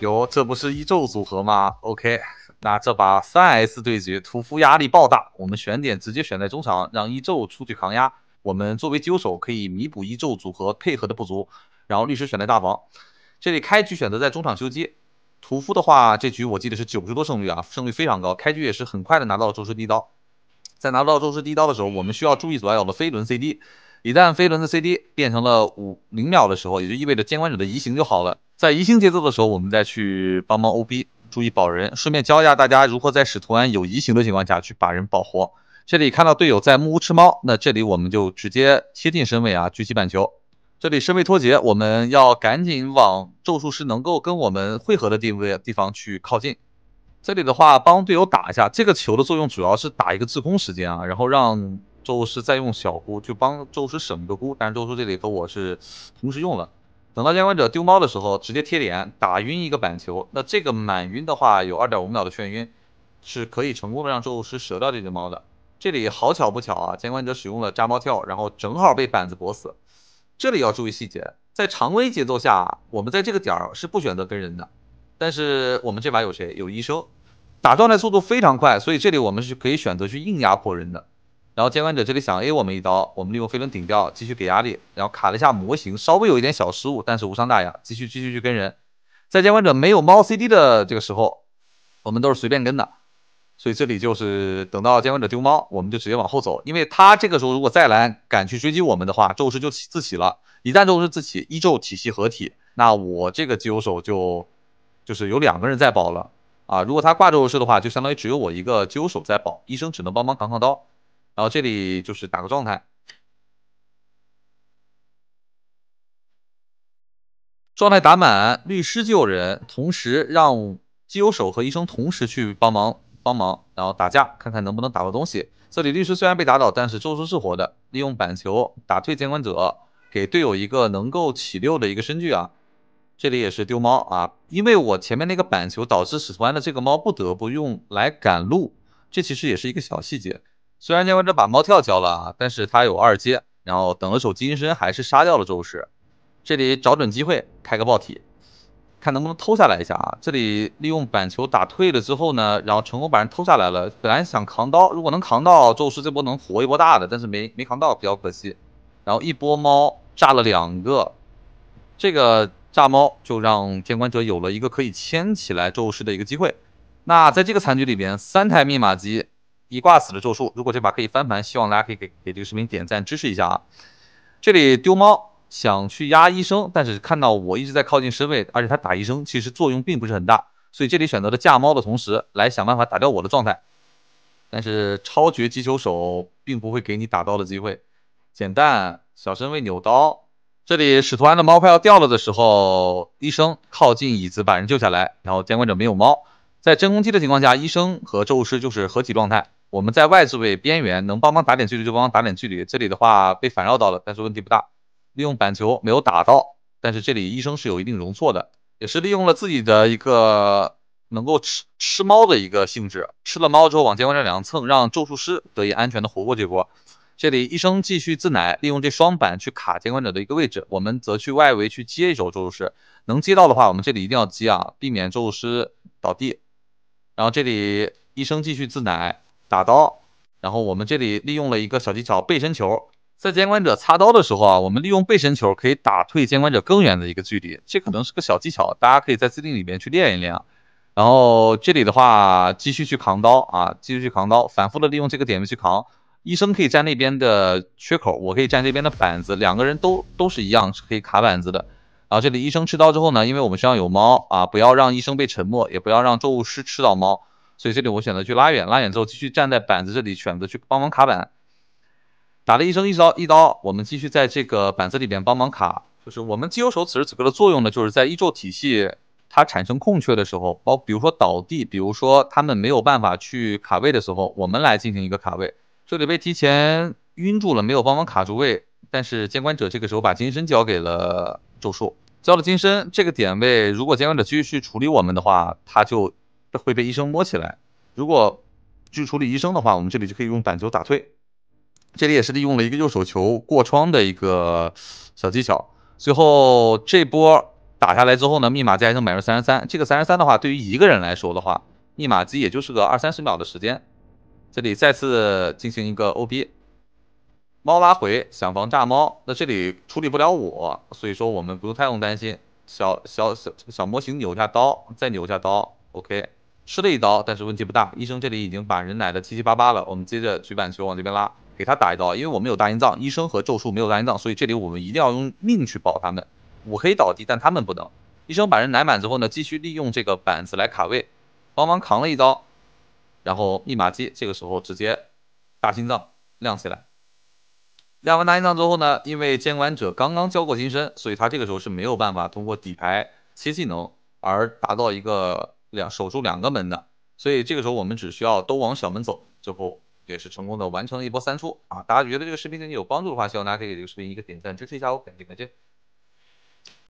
哟，这不是一咒组合吗？OK，那这把三 S 对局屠夫压力爆大，我们选点直接选在中场，让一咒出去扛压。我们作为纠手可以弥补一咒组合配合的不足，然后律师选在大房，这里开局选择在中场修机，屠夫的话这局我记得是九十多胜率啊，胜率非常高，开局也是很快的拿到了周第一刀。在拿到周第一刀的时候，我们需要注意左下角的飞轮 CD，一旦飞轮的 CD 变成了五零秒的时候，也就意味着监管者的移形就好了。在移行节奏的时候，我们再去帮忙 OB，注意保人，顺便教一下大家如何在使徒安有移行的情况下去把人保活。这里看到队友在木屋吃猫，那这里我们就直接贴近身位啊，举起板球。这里身位脱节，我们要赶紧往咒术师能够跟我们汇合的定位地方去靠近。这里的话，帮队友打一下，这个球的作用主要是打一个滞空时间啊，然后让咒术师再用小菇就帮咒术师省个菇，但是咒术这里和我是同时用了。等到监管者丢猫的时候，直接贴脸打晕一个板球，那这个满晕的话有二点五秒的眩晕，是可以成功的让咒术师折掉这只猫的。这里好巧不巧啊，监管者使用了炸猫跳，然后正好被板子搏死。这里要注意细节，在常规节奏下，我们在这个点儿是不选择跟人的，但是我们这把有谁？有医生，打状态速度非常快，所以这里我们是可以选择去硬压迫人的。然后监管者这里想 A 我们一刀，我们利用飞轮顶掉，继续给压力。然后卡了一下模型，稍微有一点小失误，但是无伤大雅，继续继续去跟人。在监管者没有猫 CD 的这个时候，我们都是随便跟的。所以这里就是等到监管者丢猫，我们就直接往后走，因为他这个时候如果再来敢去追击我们的话，宙师就自起了。一旦宙师自起，一咒体系合体，那我这个机油手就就是有两个人在保了啊。如果他挂宙师的话，就相当于只有我一个机油手在保，医生只能帮忙扛扛刀。然后这里就是打个状态，状态打满，律师救人，同时让机油手和医生同时去帮忙帮忙，然后打架看看能不能打到东西。这里律师虽然被打倒，但是周周是活的，利用板球打退监管者，给队友一个能够起六的一个身距啊。这里也是丢猫啊，因为我前面那个板球导致史徒安的这个猫不得不用来赶路，这其实也是一个小细节。虽然监管者把猫跳交了，但是他有二阶，然后等了手金身还是杀掉了咒斯。这里找准机会开个暴体，看能不能偷下来一下。啊！这里利用板球打退了之后呢，然后成功把人偷下来了。本来想扛刀，如果能扛到宙斯这波能活一波大的，但是没没扛到，比较可惜。然后一波猫炸了两个，这个炸猫就让监管者有了一个可以牵起来宙斯的一个机会。那在这个残局里边，三台密码机。一挂死的咒术，如果这把可以翻盘，希望大家可以给给这个视频点赞支持一下啊！这里丢猫，想去压医生，但是看到我一直在靠近身位，而且他打医生其实作用并不是很大，所以这里选择了架猫的同时来想办法打掉我的状态。但是超绝击球手并不会给你打刀的机会，简单小身位扭刀，这里使徒安的猫快要掉了的时候，医生靠近椅子把人救下来，然后监管者没有猫，在真空期的情况下，医生和咒术师就是合体状态。我们在外置位边缘能帮忙打点距离就帮忙打点距离，这里的话被反绕到了，但是问题不大。利用板球没有打到，但是这里医生是有一定容错的，也是利用了自己的一个能够吃吃猫的一个性质，吃了猫之后往监管者两蹭，让咒术师得以安全的活过这波。这里医生继续自奶，利用这双板去卡监管者的一个位置，我们则去外围去接一手咒术师，能接到的话我们这里一定要接啊，避免咒术师倒地。然后这里医生继续自奶。打刀，然后我们这里利用了一个小技巧背身球，在监管者擦刀的时候啊，我们利用背身球可以打退监管者更远的一个距离，这可能是个小技巧，大家可以在自定里面去练一练啊。然后这里的话继续去扛刀啊，继续去扛刀，反复的利用这个点位去扛。医生可以站那边的缺口，我可以站这边的板子，两个人都都是一样是可以卡板子的。然后这里医生吃刀之后呢，因为我们身上有猫啊，不要让医生被沉默，也不要让咒术师吃到猫。所以这里我选择去拉远，拉远之后继续站在板子这里，选择去帮忙卡板，打了一声一招一刀，我们继续在这个板子里边帮忙卡。就是我们金牛手此时此刻的作用呢，就是在一咒体系它产生空缺的时候，包比如说倒地，比如说他们没有办法去卡位的时候，我们来进行一个卡位。这里被提前晕住了，没有帮忙卡住位，但是监管者这个时候把金身交给了咒术，交了金身，这个点位如果监管者继续去处理我们的话，他就。这会被医生摸起来，如果去处理医生的话，我们这里就可以用板球打退，这里也是利用了一个右手球过窗的一个小技巧，最后这波打下来之后呢，密码机还百分之三十三，这个三十三的话，对于一个人来说的话，密码机也就是个二三十秒的时间，这里再次进行一个 OB，猫拉回想防炸猫，那这里处理不了我，所以说我们不用太用担心，小小小小模型扭一下刀，再扭一下刀，OK。吃了一刀，但是问题不大。医生这里已经把人奶的七七八八了，我们接着举板球往这边拉，给他打一刀，因为我们有大心脏。医生和咒术没有大心脏，所以这里我们一定要用命去保他们。五黑倒地，但他们不能。医生把人奶满之后呢，继续利用这个板子来卡位，帮忙扛了一刀。然后密码机这个时候直接大心脏亮起来，亮完大心脏之后呢，因为监管者刚刚交过金身，所以他这个时候是没有办法通过底牌切技能而达到一个。两守住两个门的，所以这个时候我们只需要都往小门走，最后也是成功的完成了一波三出啊！大家觉得这个视频对你有帮助的话，希望大家可以给这个视频一个点赞支持一下哦，感谢感谢。